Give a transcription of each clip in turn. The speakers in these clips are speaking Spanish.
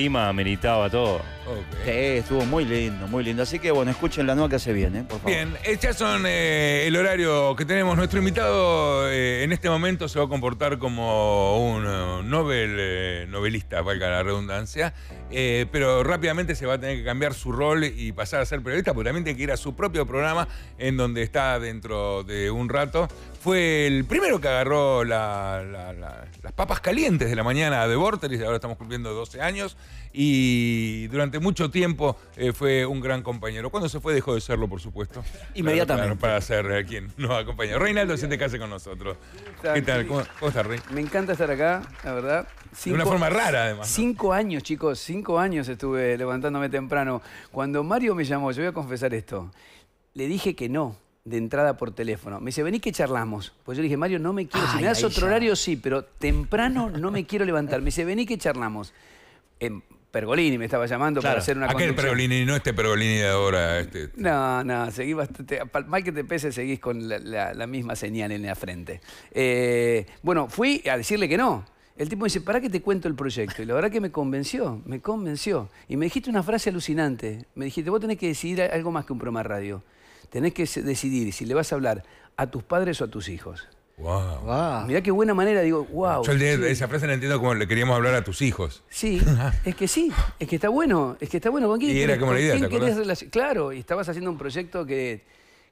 Lima ameritaba todo estuvo muy lindo, muy lindo. Así que bueno, escuchen la nueva que se viene, ¿eh? por Bien, ya son eh, el horario que tenemos. Nuestro invitado eh, en este momento se va a comportar como un novelista, valga la redundancia, pero rápidamente se va a tener que cambiar su rol y pasar a ser periodista, porque también tiene que ir a su propio programa en donde está dentro de un rato. Fue el primero que agarró las papas calientes de la mañana de y ahora estamos cumpliendo 12 años, y durante mucho tiempo eh, fue un gran compañero. Cuando se fue dejó de serlo, por supuesto. Inmediatamente. para ser eh, quien nos acompaña. Reinaldo, siente te con nosotros. ¿Qué tal? ¿Cómo, estás, Rey? Me encanta estar acá, la verdad. de una forma rara, además. Cinco años, chicos, cinco años estuve levantándome temprano. Cuando Mario me llamó, yo voy a confesar esto, le dije que no de entrada por teléfono. Me dice, vení que charlamos. Pues yo le dije, Mario, no me quiero. si me das otro horario, sí, pero temprano no me quiero levantar. Me dice, vení que charlamos. En... Em, Pergolini me estaba llamando para hacer una Aquel Pergolini, no este Pergolini de ahora. Este, este. No, no, seguí bastante. Mal que te pese, seguís con la, misma señal en la frente. Eh, bueno, fui a decirle que no. El tipo dice, ¿para qué te cuento el proyecto? Y la verdad que me convenció, me convenció. Y me dijiste una frase alucinante. Me dijiste, vos tenés que decidir algo más que un programa radio. Tenés que decidir si le vas a hablar a tus padres o a tus hijos. Wow. Mirá qué buena manera, digo, wow. Yo esa frase la entiendo como le queríamos hablar a tus hijos. Sí, es que sí, es que está bueno, es que está bueno. ¿Con quién, y era como la idea, Claro, y estabas haciendo un proyecto que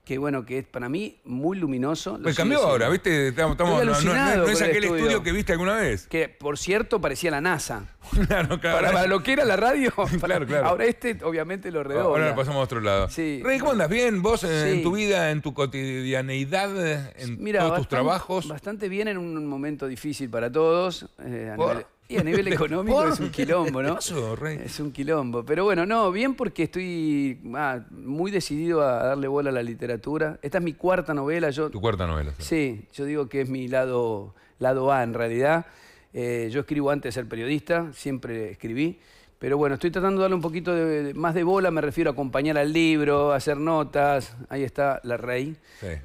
que bueno, que es para mí muy luminoso. Pues cambió ahora, ¿viste? Estamos, no, es aquel estudio. que viste alguna vez. Que, por cierto, parecía la NASA. claro, claro. Para, lo que era la radio, claro, claro. ahora este obviamente lo redobla. Ahora lo pasamos a otro lado. Sí. Rey, ¿cómo andas? ¿Bien? ¿Vos eh, en, tu vida, en tu cotidianeidad, en todos tus trabajos? Bastante bien en un momento difícil para todos. Eh, y a nivel económico es un quilombo, ¿no? Es un quilombo. Pero bueno, no, bien porque estoy ah, muy decidido a darle bola a la literatura. Esta es mi cuarta novela. Yo, tu cuarta novela. Sí, yo digo que es mi lado, lado A en realidad. Eh, yo escribo antes de ser periodista, siempre escribí. Pero bueno, estoy tratando de darle un poquito de, más de bola, me refiero a acompañar al libro, hacer notas. Ahí está la rey.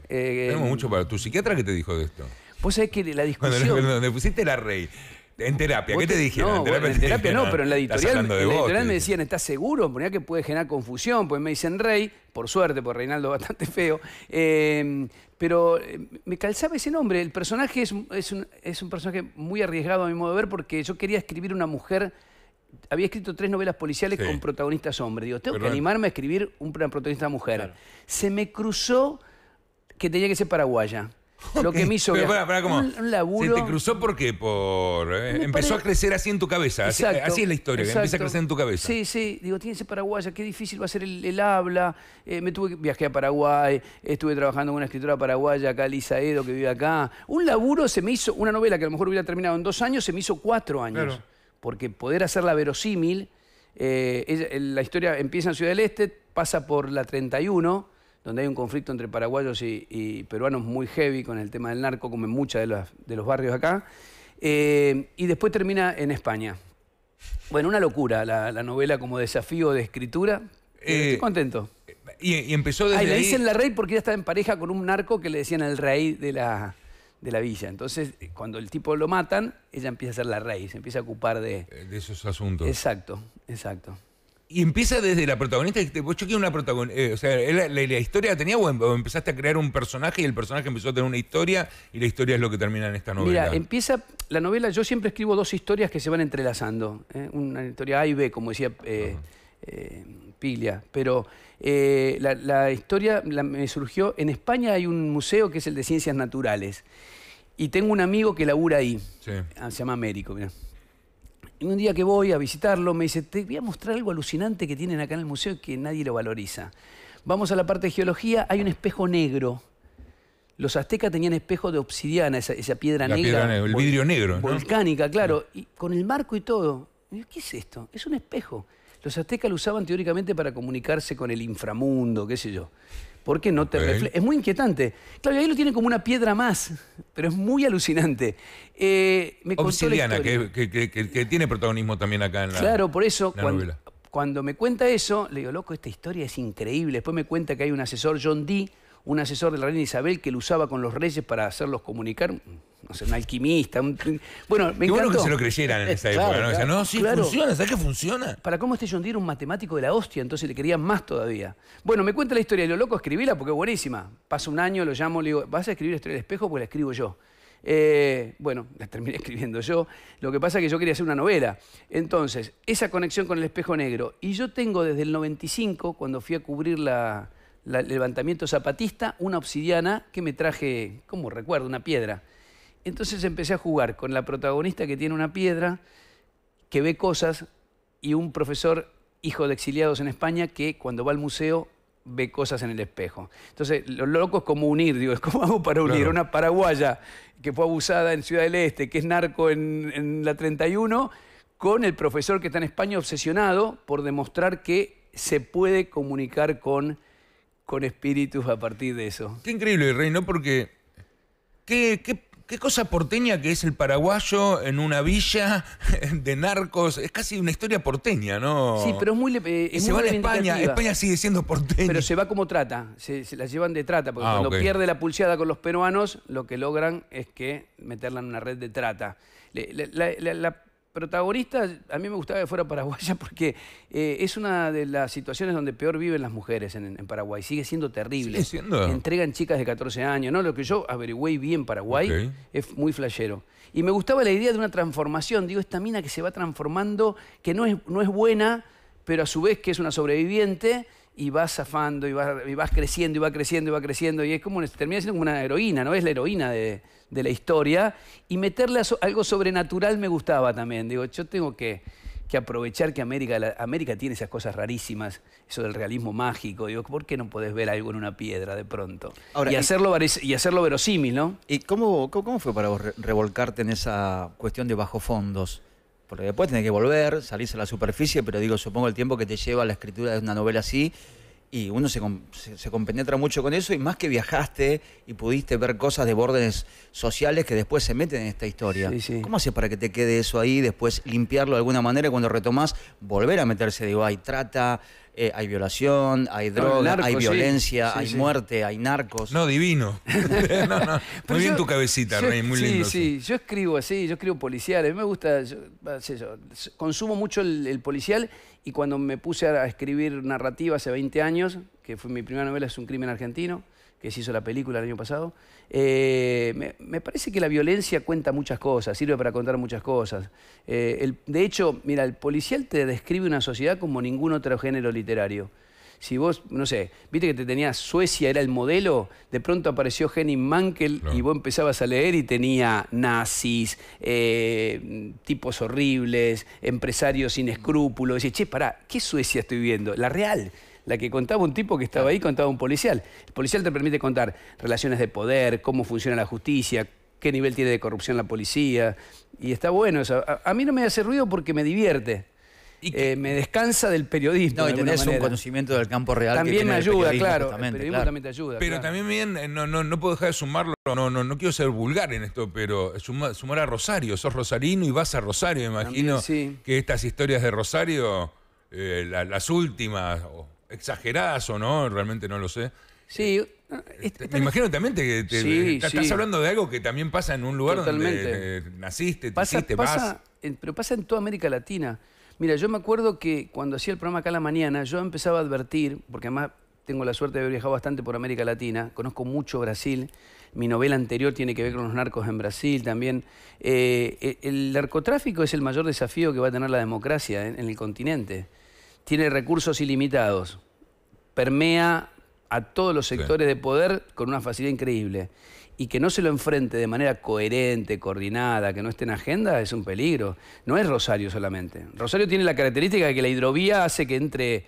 Eh, Tenemos mucho para. ¿Tu psiquiatra qué te dijo de esto? pues sabés que la discusión. Cuando, le pusiste la rey, en terapia, ¿qué te, dijeron? en terapia, no, pero en la editorial, me decían, ¿estás seguro? Ponía que puede generar confusión, pues me dicen Rey, por suerte, por Reinaldo bastante feo. Em, pero eh, me calzaba ese nombre. El personaje es, un, personaje muy arriesgado a mi modo de ver, porque yo quería escribir una mujer había escrito tres novelas policiales con protagonistas hombres. Digo, tengo que animarme a escribir un protagonista mujer. Se me cruzó que tenía que ser paraguaya. Lo que me hizo Un, laburo. ¿Se te cruzó por qué? Eh, empezó a crecer así en tu cabeza. Así, es la historia, empieza a crecer en tu cabeza. Sí, sí. Digo, tienes paraguaya, qué difícil va a ser el, habla. Eh, me tuve que viajé a Paraguay, estuve trabajando con una escritora paraguaya acá, Lisa Edo, que vive acá. Un laburo se me hizo, una novela que a lo mejor hubiera terminado en dos años, se me hizo cuatro años. Porque poder hacerla verosímil, eh, la historia empieza en Ciudad del Este, pasa por la 31 donde hay un conflicto entre paraguayos y, peruanos muy heavy con el tema del narco, como en muchos de los, de los barrios acá. Eh, y después termina en España. Bueno, una locura la, novela como desafío de escritura. Eh, Estoy contento. Y, empezó desde. Ay, le dicen la rey porque ella estaba en pareja con un narco que le decían el rey de la, de la villa. Entonces, eh, cuando el tipo lo matan, ella empieza a ser la rey, se empieza a ocupar de. De esos asuntos. Exacto, exacto. Y empieza desde la protagonista. ¿Vos que una protagonista? Eh, o sea, ¿la, historia tenía em, o, empezaste a crear un personaje y el personaje empezó a tener una historia y la historia es lo que termina en esta novela? Mira, empieza la novela. Yo siempre escribo dos historias que se van entrelazando. ¿eh? Una historia A y B, como decía eh, eh Piglia. Pero la, historia me surgió. En España hay un museo que es el de ciencias naturales. Y tengo un amigo que labura ahí. Sí. Ah, se llama Américo, mira. Y un día que voy a visitarlo, me dice, te voy a mostrar algo alucinante que tienen acá en el museo y que nadie lo valoriza. Vamos a la parte de geología, hay un espejo negro. Los aztecas tenían espejo de obsidiana, esa, piedra negra. el vidrio negro. Volcánica, claro. Y con el marco y todo. ¿Qué es esto? Es un espejo. Los aztecas lo usaban teóricamente para comunicarse con el inframundo, qué sé yo. ¿Por qué no te Es muy inquietante. Claro, ahí lo tiene como una piedra más, pero es muy alucinante. Eh, que, tiene protagonismo también acá en la Claro, por eso, cuando, cuando, me cuenta eso, le digo, loco, esta historia es increíble. Después me cuenta que hay un asesor, John Dee, un asesor de la reina Isabel que lo usaba con los reyes para hacerlos comunicar. No sé, un alquimista. Un... Bueno, me encantó. Bueno que se lo creyeran en esa época, ¿no? sí, funciona, ¿sabes que funciona? Para cómo este John era un matemático de la hostia, entonces le querían más todavía. Bueno, me cuenta la historia de lo loco, escribíla porque es buenísima. Pasa un año, lo llamo, le digo, ¿vas a escribir la historia del espejo? Pues la escribo yo. Eh, bueno, la terminé escribiendo yo. Lo que pasa es que yo quería hacer una novela. Entonces, esa conexión con el espejo negro. Y yo tengo desde el 95, cuando fui a cubrir la, el levantamiento zapatista, una obsidiana que me traje, como recuerdo, una piedra. Entonces empecé a jugar con la protagonista que tiene una piedra, que ve cosas, y un profesor, hijo de exiliados en España, que cuando va al museo ve cosas en el espejo. Entonces, lo loco es como unir, digo, es como hago para unir una paraguaya que fue abusada en Ciudad del Este, que es narco en la 31, con el profesor que está en España obsesionado por demostrar que se puede comunicar con con espíritus a partir de eso. Qué increíble, Rey, ¿no? Porque qué, cosa porteña que es el paraguayo en una villa de narcos. Es casi una historia porteña, ¿no? Sí, pero es muy... Eh, se va a España, España sigue siendo porteña. Pero se va como trata, se, la llevan de trata, porque ah, cuando pierde la pulseada con los peruanos, lo que logran es que meterla en una red de trata protagonista, a mí me gustaba que fuera paraguaya porque eh, es una de las situaciones donde peor viven las mujeres en, Paraguay. Sigue siendo terrible. Entregan chicas de 14 años. No, lo que yo averigüé bien Paraguay es muy flashero, Y me gustaba la idea de una transformación. Digo, esta mina que se va transformando, que no es, no es buena, pero a su vez que es una sobreviviente y vas zafando y vas, y creciendo y va creciendo y va creciendo y es como una, termina siendo como una heroína, ¿no? Es la heroína de, la historia y meterle algo sobrenatural me gustaba también. Digo, yo tengo que, aprovechar que América, América tiene esas cosas rarísimas, eso del realismo mágico. Digo, ¿por qué no podés ver algo en una piedra de pronto? Ahora, y, hacerlo, hacerlo verosímil, ¿no? ¿Y cómo, cómo, fue para vos revolcarte en esa cuestión de bajo fondos? porque después tenés que volver, salirse a la superficie, pero digo, supongo el tiempo que te lleva la escritura de una novela así, y uno se, compenetra mucho con eso, y más que viajaste y pudiste ver cosas de bordes sociales que después se meten en esta historia. ¿Cómo haces para que te quede eso ahí, después limpiarlo de alguna manera y cuando retomás, volver a meterse, digo, ahí trata, eh, hay violación, hay droga, hay violencia, hay muerte, hay narcos. No, divino. no, Muy bien tu cabecita, Rey, muy lindo. Sí, sí, yo escribo así, yo escribo policiales. A mí me gusta, consumo mucho el, el, policial y cuando me puse a escribir narrativa hace 20 años, que fue mi primera novela, es un crimen argentino, que se hizo la película el año pasado, eh, me, parece que la violencia cuenta muchas cosas, sirve para contar muchas cosas. Eh, de hecho, mira, el policial te describe una sociedad como ningún otro género literario. Si vos, no sé, viste que te tenía Suecia, era el modelo, de pronto apareció Henning Mankel y vos empezabas a leer y tenía nazis, eh, tipos horribles, empresarios sin escrúpulos. Decís, che, pará, ¿qué Suecia estoy viendo? La real. La que contaba un tipo que estaba ahí, contaba un policial. El policial te permite contar relaciones de poder, cómo funciona la justicia, qué nivel tiene de corrupción la policía. Y está bueno eso. A, mí no me hace ruido porque me divierte. Y eh, me descansa del periodismo. No, y tenés un conocimiento del campo real. También me ayuda, claro. El periodismo también te ayuda. Pero también bien, no, puedo dejar de sumarlo. No, no, quiero ser vulgar en esto, pero sumar a Rosario. Sos rosarino y vas a Rosario, imagino. Que estas historias de Rosario, eh, las últimas exageradas o no, realmente no lo sé. Sí. me eh, eh, imagino también que eh, estás hablando de algo que también pasa en un lugar donde naciste, te pasa, pero pasa en toda América Latina. Mira, yo me acuerdo que cuando hacía el programa acá la mañana, yo empezaba a advertir, porque además tengo la suerte de haber viajado bastante por América Latina, conozco mucho Brasil, mi novela anterior tiene que ver con los narcos en Brasil también. el narcotráfico es el mayor desafío que va a tener la democracia en el continente tiene recursos ilimitados, permea a todos los sectores de poder con una facilidad increíble. Y que no se lo enfrente de manera coherente, coordinada, que no esté en agenda, es un peligro. No es Rosario solamente. Rosario tiene la característica de que la hidrovía hace que entre,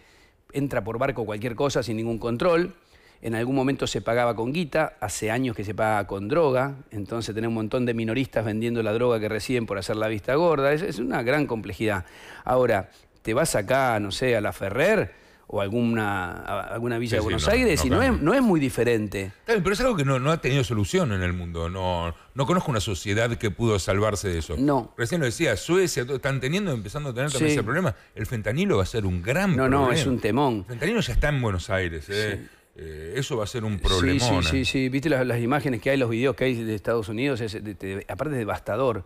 entra por barco cualquier cosa sin ningún control. En algún momento se pagaba con guita, hace años que se paga con droga, entonces tiene un montón de minoristas vendiendo la droga que reciben por hacer la vista gorda, es, es una gran complejidad. Ahora, te vas acá, no sé, a la Ferrer o alguna, alguna villa de Buenos Aires no, y no es, muy diferente. Pero es algo que no, ha tenido solución en el mundo. No, no conozco una sociedad que pudo salvarse de eso. No. Recién lo decía, Suecia, están teniendo, empezando a tener también ese problema. El fentanilo va a ser un gran problema. No, no, es un temón. El fentanilo ya está en Buenos Aires. ¿eh? Eh, eso va a ser un problemón. Sí, sí, ¿eh? sí, Viste las, imágenes que hay, los videos que hay de Estados Unidos, es, aparte es devastador.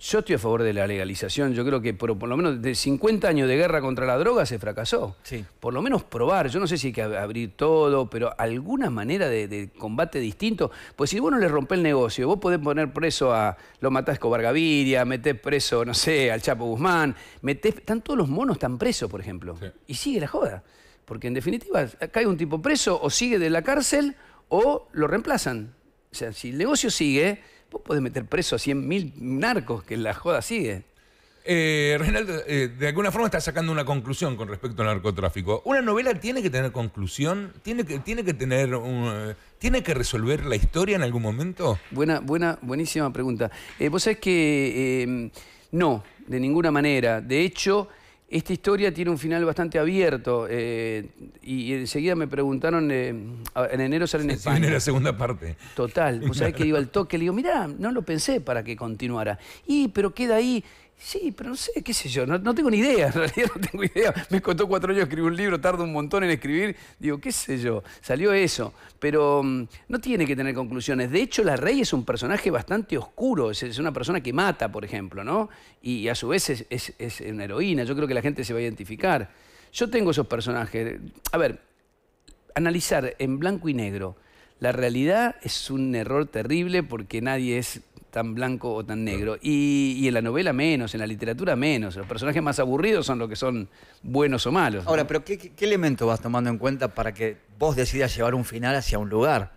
Yo estoy a favor de la legalización. Yo creo que por, lo menos de 50 años de guerra contra la droga se fracasó. Por lo menos probar. Yo no sé si hay que abrir todo, pero alguna manera de, combate distinto. Pues si vos no le rompés el negocio, vos podés poner preso a. Lo matás Escobar metés preso, no sé, al Chapo Guzmán. Metés, están todos los monos tan presos, por ejemplo. Y sigue la joda. Porque en definitiva, cae un tipo preso o sigue de la cárcel o lo reemplazan. O sea, si el negocio sigue vos podés meter preso a 100.000 narcos que la joda sigue. Eh, Reinaldo, eh, de alguna forma está sacando una conclusión con respecto al narcotráfico. Una novela tiene que tener conclusión, tiene que, tiene que tener eh, tiene que resolver la historia en algún momento. Buena, buena, buenísima pregunta. Eh, vos sabés que no, de ninguna manera. De hecho, esta historia tiene un final bastante abierto eh, y enseguida me preguntaron, eh, en enero sale en sí, la segunda parte. Total, O sea, que iba al toque, le digo, mirá, no lo pensé para que continuara. Y, pero queda ahí, Sí, pero no sé, qué sé yo, no, tengo ni idea, en realidad no tengo idea. Me contó cuatro años escribir un libro, tardo un montón en escribir, digo, qué sé yo, salió eso. Pero mm, no tiene que tener conclusiones. De hecho, la Rey es un personaje bastante oscuro, es, una persona que mata, por ejemplo, ¿no? Y, a su vez es, es una heroína, yo creo que la gente se va a identificar. Yo tengo esos personajes. A ver, analizar en blanco y negro. La realidad es un error terrible porque nadie es tan blanco o tan negro. Y, en la novela menos, en la literatura menos. Los personajes más aburridos son los que son buenos o malos. Ahora, pero qué, elemento vas tomando en cuenta para que vos decidas llevar un final hacia un lugar?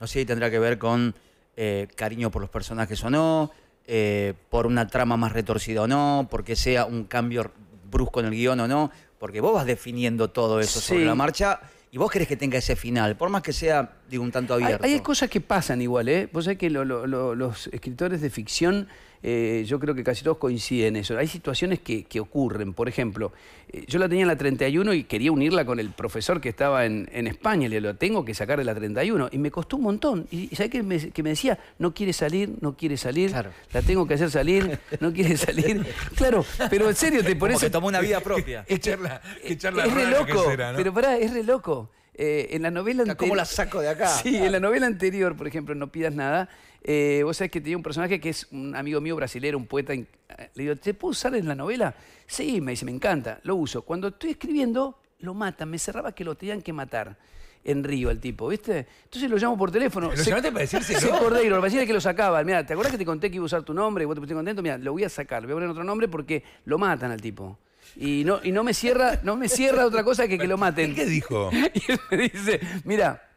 No sé si tendrá que ver con eh, cariño por los personajes o no, eh, por una trama más retorcida o no, porque sea un cambio brusco en el guión o no, porque vos vas definiendo todo eso sobre la marcha y vos querés que tenga ese final, por más que sea digo, un tanto abierto. Hay, cosas que pasan igual, ¿eh? Vos sabés que los escritores de ficción, eh, yo creo que casi todos coinciden en eso. Hay situaciones que, ocurren. Por ejemplo, eh, yo la tenía en la 31 y quería unirla con el profesor que estaba en, España. Le lo tengo que sacar de la 31. Y me costó un montón. Y, y que me, decía? No quiere salir, no quiere salir. La tengo que hacer salir, no quiere salir. claro, pero en serio, te pones. Como tomó una vida propia. Es, que, charla, que es re loco. Pero pará, es re loco. Eh, en la novela anterior. ¿Cómo la saco de acá? Sí, en la novela anterior, por ejemplo, No Pidas Nada, eh, vos sabés que tenía un personaje que es un amigo mío brasilero, un poeta. Eh, le digo, ¿te puedo usar en la novela? Sí, me dice, me encanta, lo uso. Cuando estoy escribiendo, lo matan. Me cerraba que lo tenían que matar en Río al tipo, ¿viste? Entonces lo llamo por teléfono. ¿Lo llamaste para decirse Sí, Cordeiro, lo que que lo sacaba. Mira, ¿te acuerdas que te conté que iba a usar tu nombre y vos te pusiste contento? Mira, lo voy a sacar, voy a poner otro nombre porque lo matan al tipo. Y no, y no me cierra, no me cierra otra cosa que que lo maten. ¿Qué dijo? Y él me dice, mira,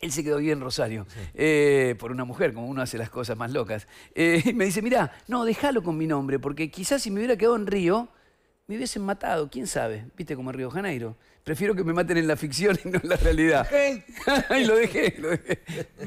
él se quedó bien Rosario, eh, por una mujer, como uno hace las cosas más locas. Eh, y me dice, mira, no, déjalo con mi nombre, porque quizás si me hubiera quedado en Río, me hubiesen matado, quién sabe, viste, como en Río Janeiro prefiero que me maten en la ficción y no en la realidad. lo dejé,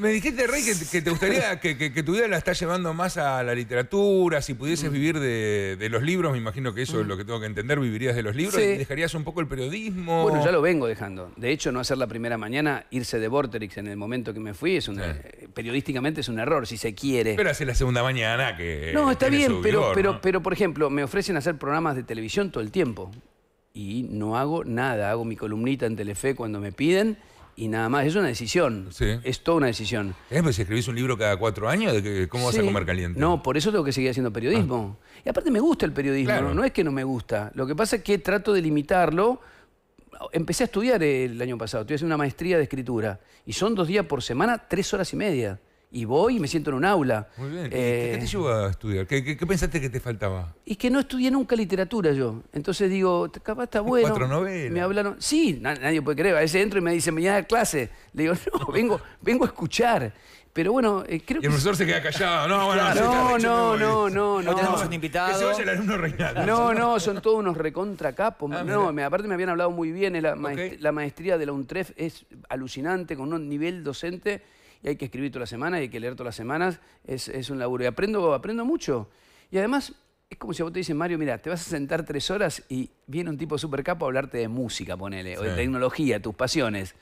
Me dijiste, Rey, que, te gustaría que, tu vida la estás llevando más a la literatura, si pudieses mm. vivir de, los libros, me imagino que eso es mm. lo que tengo que entender, vivirías de los libros, y dejarías un poco el periodismo. Bueno, ya lo vengo dejando. De hecho, no hacer la primera mañana, irse de Vorterix en el momento que me fui, es eh, periodísticamente es un error, si se quiere. Pero hace la segunda mañana que... No, está bien, pero, pero, pero por ejemplo, me ofrecen hacer programas de televisión todo el tiempo y no hago nada. Hago mi columnita en Telefe cuando me piden y nada más. Es una decisión. Es toda una decisión. ¿Es eh, pues si escribís un libro cada cuatro años, ¿cómo vas a comer caliente? No, por eso tengo que seguir haciendo periodismo. Ah. Y aparte me gusta el periodismo, ¿no? no es que no me gusta. Lo que pasa es que trato de limitarlo. Empecé a estudiar el año pasado, estoy haciendo una maestría de escritura y son dos días por semana, tres horas y media y voy y me siento en un aula. Muy bien. ¿Qué eh, te llevó a estudiar? ¿Qué, ¿Qué, pensaste que te faltaba? Y que no estudié nunca literatura yo. Entonces digo, capaz está bueno. Cuatro novelas. Me hablaron. Sí, nadie puede creer. A veces entro y me dicen, mañana clase. Le digo, no, vengo, vengo a escuchar. Pero bueno, eh, creo y el profesor se queda callado. No, bueno, no, no, no, no, no, tenemos un invitado. Que se vaya el alumno Reinaldo. No, no, son todos unos recontracapos. Ah, no, me, aparte me habían hablado muy bien. La, okay. maestría de la UNTREF es alucinante, con un nivel docente y hay que escribir todas las semanas y hay que leer todas las semanas, es, un laburo. Y aprendo, aprendo mucho. Y además, es como si vos te dicen, Mario, mira, te vas a sentar tres horas y viene un tipo super capo a hablarte de música, ponele, o de tecnología, tus pasiones.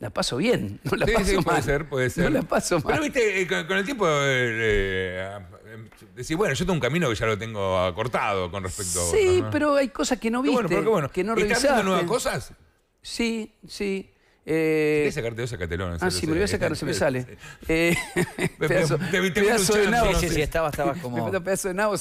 La paso bien, no la paso sí, mal. puede ser, puede ser. No la paso mal. Pero viste, eh, con, el tiempo eh, eh, decir bueno, yo tengo un camino que ya lo tengo acortado con respecto sí, a... Sí, pero hay cosas que no viste, bueno, pero bueno. que no ¿Estás viendo nuevas cosas? Sí, sí. Eh, sacarte dos, sacatelones? ah, sí, me voy a sacar, no se me sale. Eh, pedazo, de Sí, sí, estaba, como... pedazo de nabo,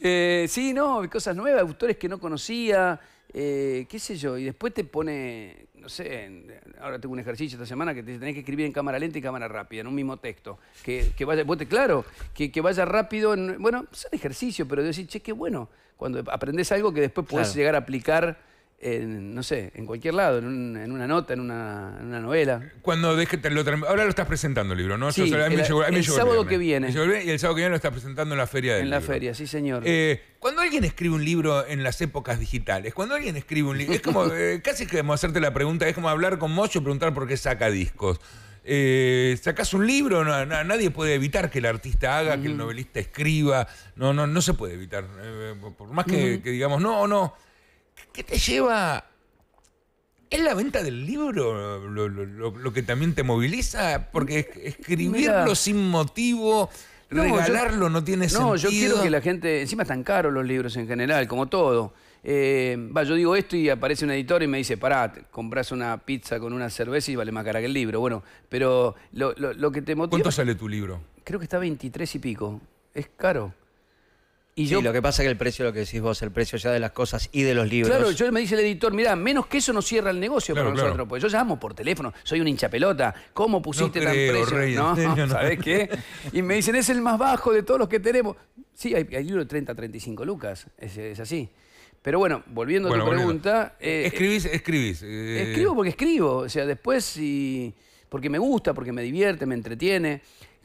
eh, sí, no, cosas nuevas, autores que no conocía, eh, qué sé yo. Y después te pone, no sé, ahora tengo un ejercicio esta semana que tenés que escribir en cámara lenta y cámara rápida, en un mismo texto. Que, vaya, vos te, claro, que, vaya rápido. bueno, es un ejercicio, pero decir, che, qué bueno. Cuando aprendes algo que después puedes llegar a aplicar no sé, en cualquier lado, en, una nota, en una, novela. Cuando lo Ahora lo estás presentando el libro, ¿no? Sí, el, el sábado que viene. y el sábado que viene lo estás presentando en la feria En la feria, sí, señor. Eh, cuando alguien escribe un libro en las épocas digitales, cuando alguien escribe un libro, es como, eh, casi que como hacerte la pregunta, es como hablar con Mocho y preguntar por qué saca discos. Eh, sacás un libro, nadie puede evitar que el artista haga, que el novelista escriba, no, no, no se puede evitar. Eh, por más que, digamos, no, o no ¿Qué te lleva? ¿Es la venta del libro lo, que también te moviliza? Porque escribirlo sin motivo... regalarlo no tiene sentido. No, yo quiero que la gente. Encima están caros los libros en general, como todo. Eh, va, yo digo esto y aparece un editor y me dice: Pará, compras una pizza con una cerveza y vale más cara que el libro. Bueno, pero lo, lo que te motiva. ¿Cuánto sale tu libro? Creo que está 23 y pico. Es caro. Y lo que pasa es que el precio, lo que decís vos, el precio ya de las cosas y de los libros. Claro, yo me dice el editor, mira, menos que eso no cierra el negocio para nosotros, pues yo llamo por teléfono, soy un hinchapelota, ¿cómo pusiste tan precio? ¿sabés qué? Y me dicen, es el más bajo de todos los que tenemos. Sí, hay, hay libros de 30, 35 lucas, es, así. Pero bueno, volviendo a tu pregunta. Eh, escribís, escribís. Eh. escribo porque escribo. O sea, después sí, Porque me gusta, porque me divierte, me entretiene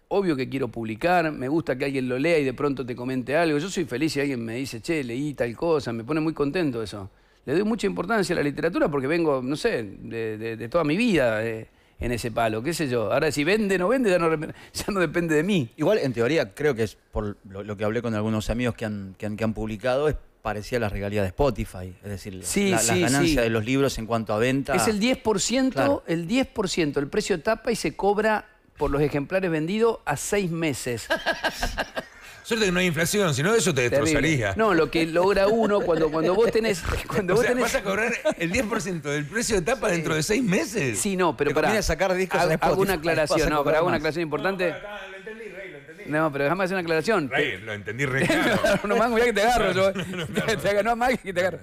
obvio que quiero publicar, me gusta que alguien lo lea y de pronto te comente algo. Yo soy feliz si alguien me dice, che, leí tal cosa, me pone muy contento eso. Le doy mucha importancia a la literatura porque vengo, no sé, de, toda mi vida eh, en ese palo, qué sé yo. Ahora, si vende o no vende, ya no, depende de mí. Igual, en teoría, creo que es por lo, que hablé con algunos amigos que han, que han, publicado, es parecía la regalía de Spotify, es decir, la, ganancia de los libros en cuanto a venta. Es el 10%, el 10%, el precio tapa y se cobra por los ejemplares vendidos a seis meses. Suerte que no hay inflación, si no eso te destrozaría. No, lo que logra uno cuando, cuando vos tenés... Cuando o sea, vas a cobrar el 10% del precio de tapa dentro de seis meses. Sí, no, pero para... sacar discos a Spotify, una aclaración, no, pero una aclaración importante. No, no, pero déjame hacer una aclaración. Ray, lo entendí re claro. no, más, mango, que te agarro yo. no, no, más que te agarro.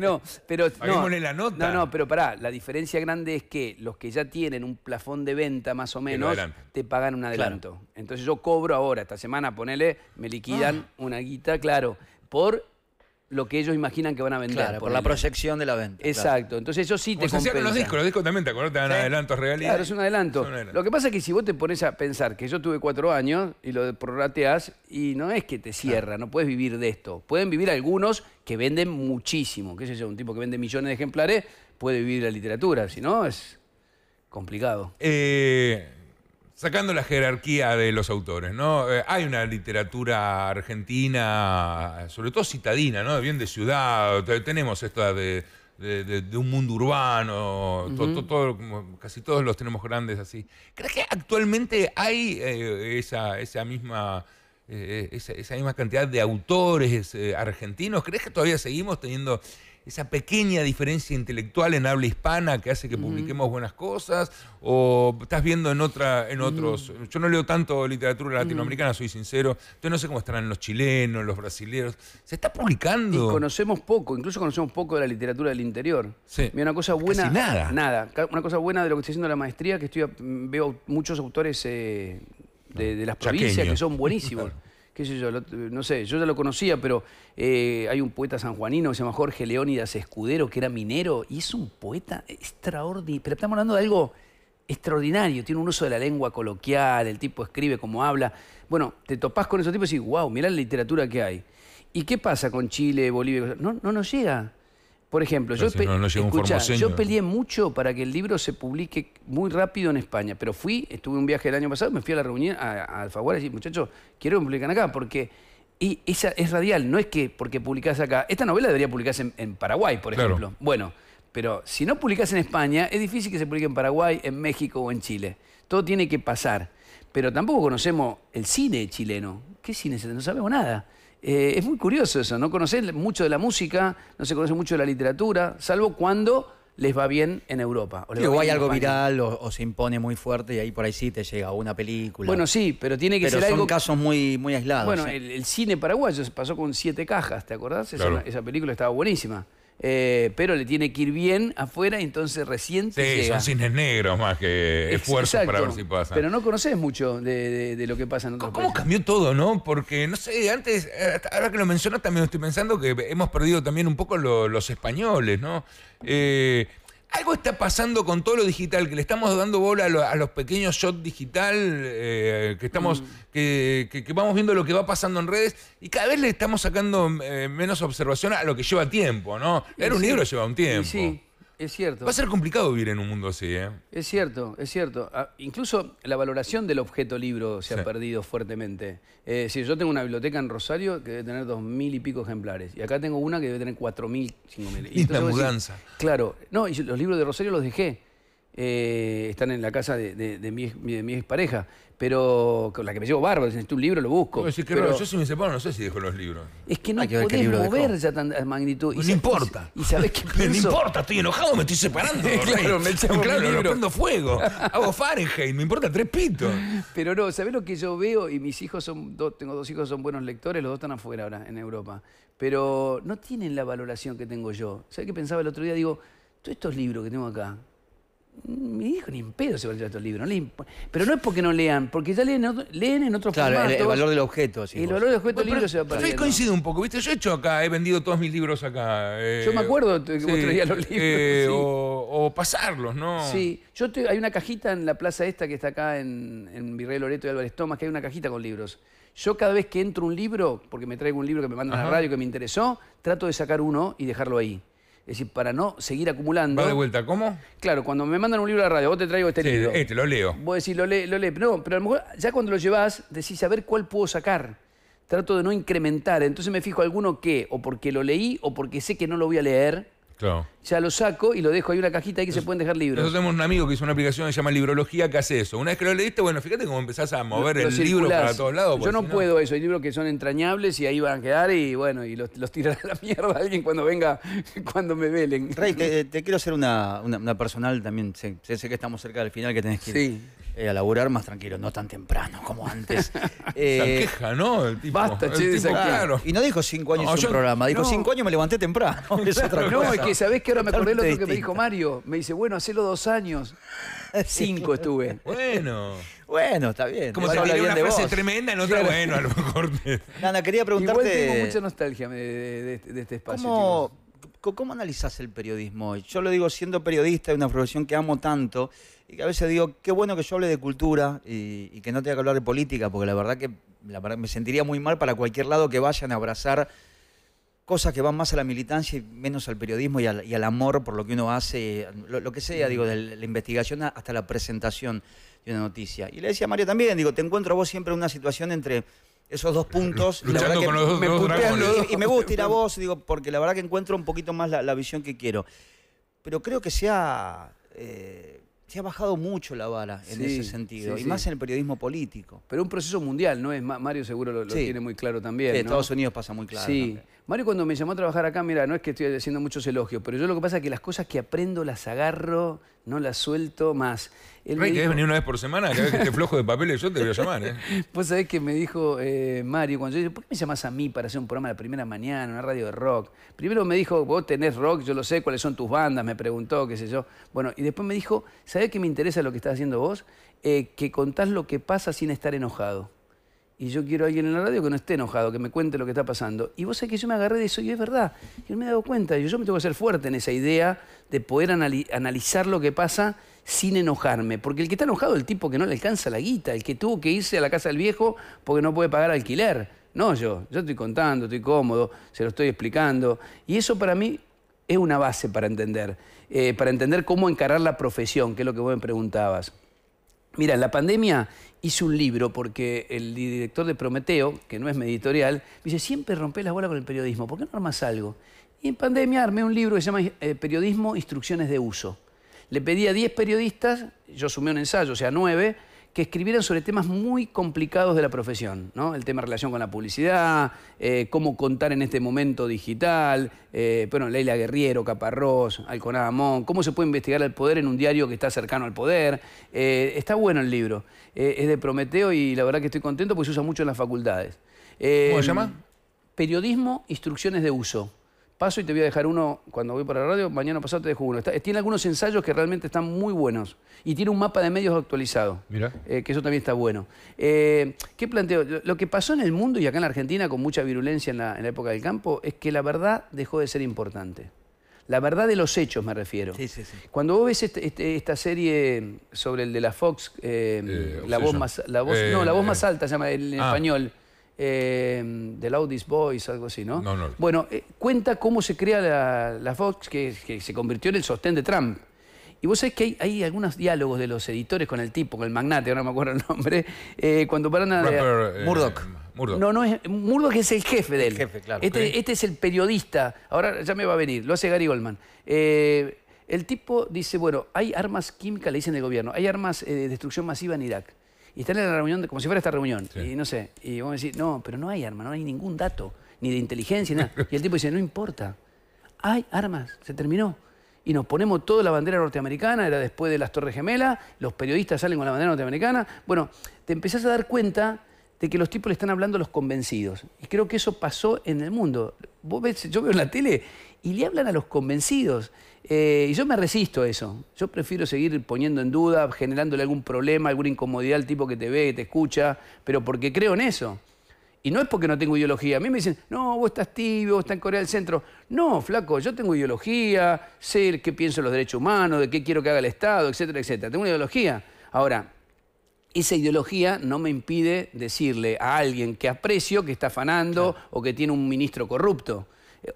no, eh, pero... No, la nota. No, no, pero pará. La diferencia grande es que los que ya tienen un plafón de venta más o menos te pagan un adelanto. Entonces yo cobro ahora, esta semana, ponele, me liquidan ah. una guita, claro, por lo que ellos imaginan que van a vender. por, la proyección de la venta. Exacto. Entonces eso sí te compensa. los discos, los discos también te te dan adelantos regalías. Claro, es un adelanto. Lo que pasa es que si vos te pones a pensar que yo tuve cuatro años y lo prorrateás, y no es que te cierra, no puedes vivir de esto. Pueden vivir algunos que venden muchísimo. ¿Qué sé yo? Un tipo que vende millones de ejemplares puede vivir la literatura, si no es complicado. Eh, Sacando la jerarquía de los autores, ¿no? Eh, hay una literatura argentina, sobre todo citadina, ¿no? Bien de ciudad, tenemos esto de, un mundo urbano, casi todos los tenemos grandes así. ¿Crees que actualmente hay eh, esa, misma... Eh, esa, misma cantidad de autores argentinos, ¿crees que todavía seguimos teniendo esa pequeña diferencia intelectual en habla hispana que hace que publiquemos buenas cosas? ¿O estás viendo en otra, en otros? Mm. Yo no leo tanto literatura mm. latinoamericana, soy sincero. Entonces no sé cómo estarán los chilenos, los brasileños. Se está publicando. Y conocemos poco, incluso conocemos poco de la literatura del interior. Sí. Mira, una cosa buena. nada. Nada. Una cosa buena de lo que estoy haciendo la maestría, que estoy, veo muchos autores eh, de, las provincias que son buenísimos qué sé yo, no sé, yo ya lo conocía, pero eh, hay un poeta sanjuanino que se llama Jorge Leónidas Escudero, que era minero, y es un poeta extraordinario, pero estamos hablando de algo extraordinario, tiene un uso de la lengua coloquial, el tipo escribe como habla. Bueno, te topás con esos tipos y dices, wow, mirá la literatura que hay. ¿Y qué pasa con Chile, Bolivia? No, no nos llega. Por ejemplo, yo, peleé mucho para que el libro se publique muy rápido en España, pero fui, estuve un viaje el año pasado, me fui a la reunión a, a Alfaguara y dije, muchachos, quiero que me publiquen acá, porque y esa es radial, no es que porque publicás acá. Esta novela debería publicarse en, Paraguay, por ejemplo. Bueno, pero si no publicás en España, es difícil que se publique en Paraguay, en México o en Chile. Todo tiene que pasar. Pero tampoco conocemos el cine chileno. ¿Qué cine? No sabemos nada. Eh, es muy curioso eso, no conocen mucho de la música, no se conoce mucho de la literatura, salvo cuando les va bien en Europa. O, Luego hay algo viral o, se impone muy fuerte y ahí por ahí sí te llega una película. Bueno, sí, pero tiene que pero son casos muy, muy aislados. Bueno, ¿eh? el, cine paraguayo se pasó con siete cajas, ¿te acordás? esa película estaba buenísima. Eh, pero le tiene que ir bien afuera y entonces recién sí, son cines negros más que esfuerzos para ver si pasa. Pero no conoces mucho de, lo que pasa en ¿Cómo cambió todo, no? Porque, no sé, antes, eh, ahora que lo mencionas también estoy pensando que hemos perdido también un poco los españoles, ¿no? Eh, algo está pasando con todo lo digital, que le estamos dando bola a, los pequeños shots digital, eh, que estamos, mm. que, vamos viendo lo que va pasando en redes, y cada vez le estamos sacando eh, menos observación a lo que lleva tiempo, ¿no? Leer un libro lleva un tiempo. Es cierto. Va a ser complicado vivir en un mundo así, ¿eh? Es cierto, es cierto. Ah, incluso la valoración del objeto libro se ha perdido fuertemente. Eh, si yo tengo una biblioteca en Rosario que debe tener dos mil y pico ejemplares. Y acá tengo una que debe tener cuatro mil, cinco mil. Y, la mudanza. claro. No, y los libros de Rosario los dejé. Eh, están en la casa de, de, de, mi, de, mi, pero la que me llevo bárbaro, si necesito un libro lo busco. pero, yo si me separo no sé si dejo los libros. Es que no Hay podés libro mover tanta magnitud. No, y importa. Y, sabés pienso... No importa, estoy enojado, me estoy separando. claro, me estoy claro, prendo fuego, hago Fahrenheit, me importa tres pitos. Pero no, ¿sabés lo que yo veo? Y mis hijos son, dos, tengo dos hijos son buenos lectores, los dos están afuera ahora en Europa, pero no tienen la valoración que tengo yo. ¿Sabés qué pensaba el otro día? Digo, todos estos libros que tengo acá, mi hijo ni en pedo se va a leer estos libro. pero no es porque no lean, porque ya leen, leen en otros claro, El, valor del objeto. el valor del objeto del libro se va a perder. Yo coincido un poco, ¿viste? Yo he hecho acá, he vendido todos mis libros acá. Eh, yo me acuerdo que vos traías los libros. Eh, o, pasarlos, ¿no? Sí. Yo hay una cajita en la plaza esta que está acá en, Virrey Loreto y Álvarez Tomás, que hay una cajita con libros. Yo cada vez que entro un libro, porque me traigo un libro que me mandan a la radio que me interesó, trato de sacar uno y dejarlo ahí. Es decir, para no seguir acumulando. Va de vuelta, ¿cómo? Claro, cuando me mandan un libro a la radio, vos te traigo este sí, libro. Este, lo leo. Vos decís, lo lees, lo leo pero a lo mejor ya cuando lo llevas, decís, a ver cuál puedo sacar. Trato de no incrementar. Entonces me fijo alguno que, o porque lo leí, o porque sé que no lo voy a leer, ya lo saco y lo dejo ahí una cajita ahí que se pueden dejar libros. Nosotros tenemos un amigo que hizo una aplicación que se llama Librología que hace eso. Una vez que lo leíste, bueno, fíjate cómo empezás a mover el libro para todos lados. Yo no puedo eso. Hay libros que son entrañables y ahí van a quedar y bueno, y los, los a la mierda alguien cuando venga, cuando me velen. Rey, eh, te, quiero hacer una, personal también. Sé, que estamos cerca del final que tenés que sí. Eh, a laburar más tranquilo, no tan temprano como antes. eh, queja, ¿no? Basta, Y no dijo cinco años un programa, dijo cinco años me levanté temprano. que sabés qué? ahora me acordé lo otro que me dijo Mario. Me dice, bueno, hacelo dos años. Cinco estuve. Bueno. Bueno, está bien. Como se habla una de frase tremenda en otra, bueno, a lo mejor. Nada, quería preguntarte. Igual tengo mucha nostalgia este, de, este espacio. ¿Cómo, ¿Cómo analizás el periodismo? Yo lo digo siendo periodista, una profesión que amo tanto, y que a veces digo, qué bueno que yo hable de cultura y, que no tenga que hablar de política, porque la verdad que me sentiría muy mal para cualquier lado que vayan a abrazar cosas que van más a la militancia y menos al periodismo y al, amor por lo que uno hace, lo, que sea, digo, de la investigación hasta la presentación de una noticia. Y le decía a Mario también, digo, te encuentro vos siempre en una situación entre esos dos puntos. y me gusta ir a vos, digo, porque la verdad que encuentro un poquito más la, visión que quiero. Pero creo que se ha, eh, se ha bajado mucho la vara en ese sentido, y más en el periodismo político. Pero un proceso mundial, ¿no? es Mario seguro lo, tiene muy claro también. En Estados Unidos pasa muy claro. Mario cuando me llamó a trabajar acá, mira, no es que estoy haciendo muchos elogios, pero yo lo que pasa es que las cosas que aprendo las agarro, no las suelto más. Él venir una vez por semana, cada que flojo de papeles yo te voy a llamar. ¿eh? Vos sabés que me dijo eh, Mario, cuando yo dije, ¿por qué me llamás a mí para hacer un programa de la primera mañana, una radio de rock? Primero me dijo, vos tenés rock, yo lo sé, cuáles son tus bandas, me preguntó, qué sé yo. Bueno, y después me dijo, ¿sabés que me interesa lo que estás haciendo vos? Eh, que contás lo que pasa sin estar enojado y yo quiero a alguien en la radio que no esté enojado, que me cuente lo que está pasando. Y vos sabés que yo me agarré de eso y es verdad. Yo no me he dado cuenta. Yo, yo me tengo que hacer fuerte en esa idea de poder analizar lo que pasa sin enojarme. Porque el que está enojado es el tipo que no le alcanza la guita, el que tuvo que irse a la casa del viejo porque no puede pagar alquiler. No yo. Yo estoy contando, estoy cómodo, se lo estoy explicando. Y eso para mí es una base para entender. Eh, para entender cómo encarar la profesión, que es lo que vos me preguntabas. Mira, la pandemia hice un libro porque el director de Prometeo, que no es mi editorial, me dice, siempre rompe la bola con el periodismo, ¿por qué no armas algo? Y en pandemia armé un libro que se llama eh, Periodismo, Instrucciones de Uso. Le pedí a 10 periodistas, yo sumé un ensayo, o sea, 9, que escribieran sobre temas muy complicados de la profesión, ¿no? El tema de relación con la publicidad, eh, cómo contar en este momento digital, eh, bueno, Leila Guerriero, Caparrós, Alconá Amón, cómo se puede investigar el poder en un diario que está cercano al poder. Eh, está bueno el libro, es de Prometeo y la verdad que estoy contento porque se usa mucho en las facultades. ¿Cómo se llama? Periodismo, instrucciones de uso. Paso y te voy a dejar uno cuando voy para la radio, mañana pasado te dejo uno. Eh, tiene algunos ensayos que realmente están muy buenos y tiene un mapa de medios actualizado, Mira. Eh, que eso también está bueno. Eh, ¿Qué planteo? Lo que pasó en el mundo y acá en la Argentina con mucha virulencia en la, época del campo es que la verdad dejó de ser importante. La verdad de los hechos me refiero. Sí, sí, sí. Cuando vos ves este, este, esta serie sobre el de la Fox, la, voz más, la voz más alta se llama en ah. español eh, em, The Loudest Boys, algo así, ¿no? no, no. Bueno, eh, cuenta cómo se crea la, Fox, que, se convirtió en el sostén de Trump. Y vos sabés que hay, algunos diálogos de los editores con el tipo, con el magnate, ahora no me acuerdo el nombre, eh, cuando paran a... Eh, Murdoch. Murdoch. No, no es. Murdoch es el jefe de él. Este, este, es el periodista. Ahora ya me va a venir, lo hace Gary Goldman. el tipo dice: bueno, hay armas químicas, le dicen el gobierno, hay armas de destrucción masiva en Irak y están en la reunión, como si fuera esta reunión, y no sé, y vos decís, no, pero no hay arma, no hay ningún dato, ni de inteligencia, nada. y el tipo dice, no importa, hay armas, se terminó. Y nos ponemos toda la bandera norteamericana, era después de las Torres Gemelas, los periodistas salen con la bandera norteamericana. Bueno, te empezás a dar cuenta de que los tipos le están hablando a los convencidos. Y creo que eso pasó en el mundo. Vos ves, yo veo en la tele y le hablan a los convencidos. Eh, y yo me resisto a eso. Yo prefiero seguir poniendo en duda, generándole algún problema, alguna incomodidad al tipo que te ve, que te escucha, pero porque creo en eso. Y no es porque no tengo ideología. A mí me dicen, no, vos estás tibio, vos estás en Corea del Centro. No, flaco, yo tengo ideología, sé qué pienso de los derechos humanos, de qué quiero que haga el Estado, etcétera, etcétera. Tengo una ideología. Ahora, esa ideología no me impide decirle a alguien que aprecio, que está afanando o que tiene un ministro corrupto.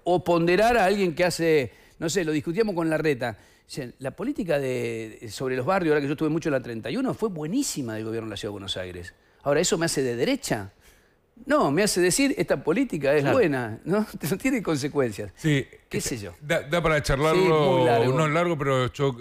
O ponderar a alguien que hace no sé, lo discutíamos con la reta. la política de, sobre los barrios, ahora que yo estuve mucho en la 31, fue buenísima del gobierno de la Ciudad de Buenos Aires. Ahora, ¿eso me hace de derecha? No, me hace decir, esta política es buena, ¿no? tiene consecuencias. Sí. ¿Qué sé yo? Da, para charlarlo, sí, largo. no es largo, pero yo,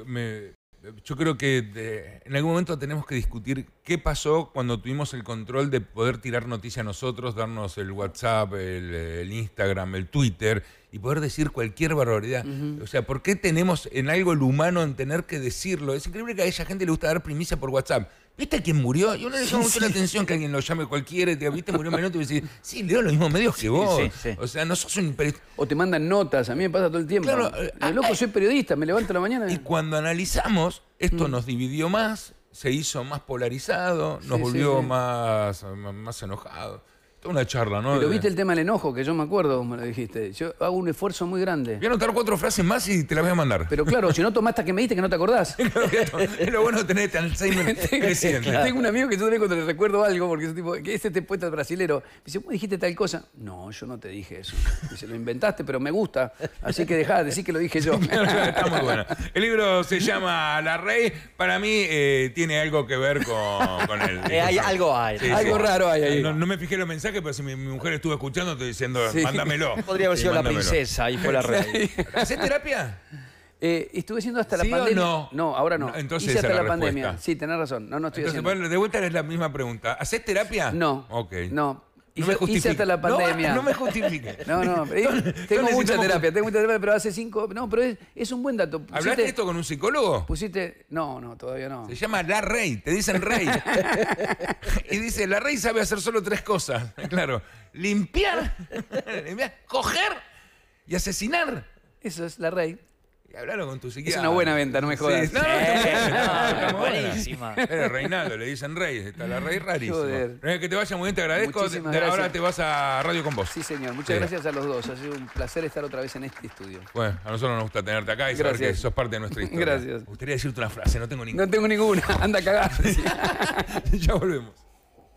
creo que en algún momento tenemos que discutir qué pasó cuando tuvimos el control de poder tirar noticias a nosotros, darnos el WhatsApp, el Instagram, el Twitter y poder decir cualquier barbaridad. O sea, ¿por qué tenemos en algo el humano en tener que decirlo? Es increíble que a esa gente le gusta dar primicia por WhatsApp. ¿Viste a quién murió? Yo le llamo mucha mucho la atención que alguien lo llame cualquiera y te diga, ¿viste? Murió minuto y decir, sí, leo los mismos medios que vos. o sea, no sos un O te mandan notas, a mí me pasa todo el tiempo. Claro, eh, ah, loco, ah, soy periodista, me levanto la mañana. Y cuando analizamos, esto mm. nos dividió más, se hizo más polarizado, nos volvió Más, más enojado una charla, ¿no? Pero viste el tema del enojo, que yo me acuerdo, como me lo dijiste. Yo hago un esfuerzo muy grande. Voy a anotar cuatro frases más y te las voy a mandar. Pero claro, si no tomaste que me diste que no te acordás. es lo bueno tener seis este Alzheimer Tengo un amigo que yo también cuando le recuerdo algo, porque es tipo, que este te puesta brasilero, me dice, ¿cómo dijiste tal cosa? No, yo no te dije eso. Dice, lo inventaste, pero me gusta. Así que dejá de decir que lo dije yo. Está muy bueno. El libro se llama La Rey. Para mí eh, tiene algo que ver con, con él. Eh, hay, algo hay. algo raro hay ahí. No, no me fijé los mensajes que pero pues, si mi, mujer estuvo escuchando, estoy diciendo, mándamelo. Podría haber sido la princesa y fue la rey. ¿Hacés terapia? Eh, estuve haciendo hasta la pandemia. no? ahora no. entonces hasta la pandemia. Sí, tenés razón. No, no estoy haciendo. de vuelta es la misma pregunta. ¿Hacés terapia? No. Ok. No, no me justifique. hice hasta la pandemia. No, me justifique. No, no. Eh, tengo mucha terapia, tengo mucha terapia, pero hace cinco. No, pero es, es un buen dato. ¿Hablaste esto con un psicólogo? Pusiste. No, no, todavía no. Se llama La Rey, te dicen Rey. y dice: La Rey sabe hacer solo tres cosas. Claro. limpiar coger y asesinar. Eso es la Rey. Hablaron con tu psiquiatra. Es una buena venta, no me jodas. no, no, buenísima. Era Reinaldo, le dicen rey. Está la rey rarísima. Joder. Que te vaya muy bien, te agradezco. ahora te vas a Radio con vos. Sí, señor. Muchas gracias a los dos. Ha sido un placer estar otra vez en este estudio. Bueno, a nosotros nos gusta tenerte acá y saber que sos parte de nuestra historia. Gracias. Me gustaría decirte una frase, no tengo ninguna. No tengo ninguna. Anda a cagar. ya volvemos.